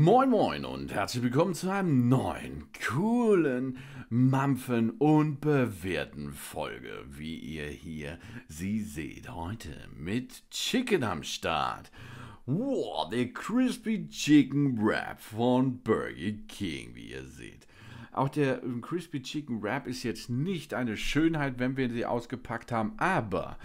Moin Moin und herzlich willkommen zu einem neuen, coolen, mampfen und bewährten Folge, wie ihr hier sie seht. Heute mit Chicken am Start. Wow, der Crispy Chicken Wrap von Burger King, wie ihr seht. Auch der ähm, Crispy Chicken Wrap ist jetzt nicht eine Schönheit, wenn wir sie ausgepackt haben, aber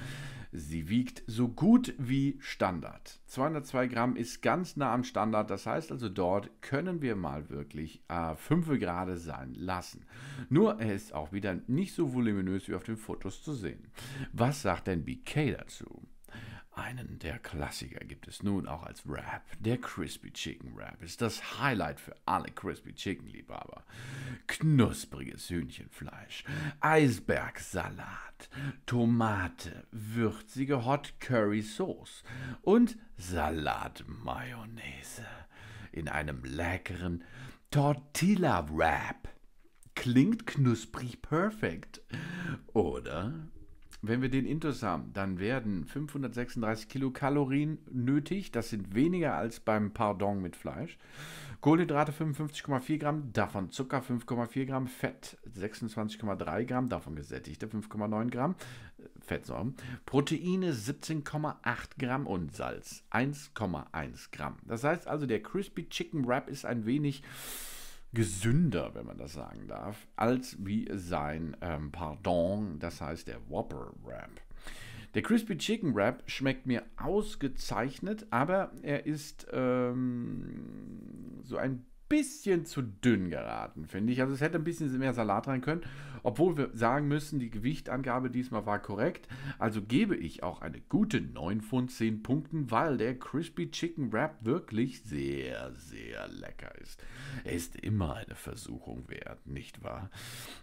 Sie wiegt so gut wie Standard. 202 Gramm ist ganz nah am Standard. Das heißt also, dort können wir mal wirklich äh, 5 Grad sein lassen. Nur er ist auch wieder nicht so voluminös wie auf den Fotos zu sehen. Was sagt denn BK dazu? Einen der Klassiker gibt es nun auch als Wrap. Der Crispy Chicken Wrap ist das Highlight für alle Crispy Chicken Liebhaber. Knuspriges Hühnchenfleisch, Eisbergsalat, Tomate, würzige Hot Curry Sauce und Salatmayonnaise in einem leckeren Tortilla Wrap. Klingt knusprig perfekt, oder? Wenn wir den Intus haben, dann werden 536 Kilokalorien nötig. Das sind weniger als beim Pardon mit Fleisch. Kohlenhydrate 55,4 Gramm, davon Zucker 5,4 Gramm, Fett 26,3 Gramm, davon gesättigte 5,9 Gramm, äh, Fettsäuren, Proteine 17,8 Gramm und Salz 1,1 Gramm. Das heißt also, der Crispy Chicken Wrap ist ein wenig gesünder, wenn man das sagen darf, als wie sein ähm, Pardon, das heißt der Whopper Wrap. Der Crispy Chicken Wrap schmeckt mir ausgezeichnet, aber er ist ähm, so ein bisschen zu dünn geraten, finde ich. Also es hätte ein bisschen mehr Salat rein können, obwohl wir sagen müssen, die Gewichtangabe diesmal war korrekt. Also gebe ich auch eine gute 9 von 10 Punkten, weil der Crispy Chicken Wrap wirklich sehr, sehr lecker ist. Er ist immer eine Versuchung wert, nicht wahr?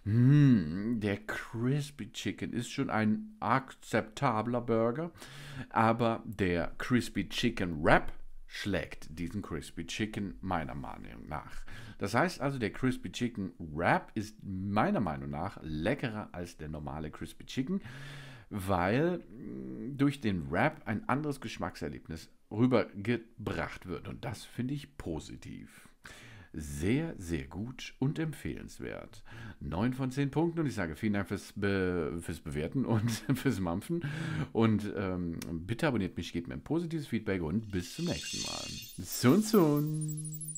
Mmh, der Crispy Chicken ist schon ein akzeptabler Burger, aber der Crispy Chicken Wrap schlägt diesen Crispy Chicken meiner Meinung nach. Das heißt also, der Crispy Chicken Wrap ist meiner Meinung nach leckerer als der normale Crispy Chicken, weil mm, durch den Wrap ein anderes Geschmackserlebnis rübergebracht wird. Und das finde ich positiv sehr, sehr gut und empfehlenswert. 9 von 10 Punkten und ich sage vielen Dank fürs, Be fürs Bewerten und fürs Mampfen. Und ähm, bitte abonniert mich, gebt mir ein positives Feedback und bis zum nächsten Mal. Soon, soon.